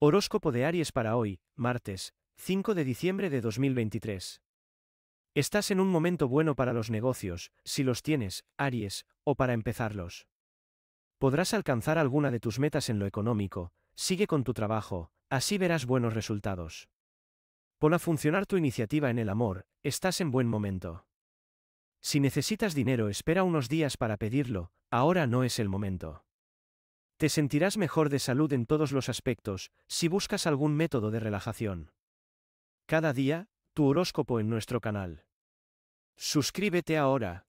Horóscopo de Aries para hoy, martes, 5 de diciembre de 2023. Estás en un momento bueno para los negocios, si los tienes, Aries, o para empezarlos. Podrás alcanzar alguna de tus metas en lo económico, sigue con tu trabajo, así verás buenos resultados. Pon a funcionar tu iniciativa en el amor, estás en buen momento. Si necesitas dinero espera unos días para pedirlo, ahora no es el momento. Te sentirás mejor de salud en todos los aspectos, si buscas algún método de relajación. Cada día, tu horóscopo en nuestro canal. Suscríbete ahora,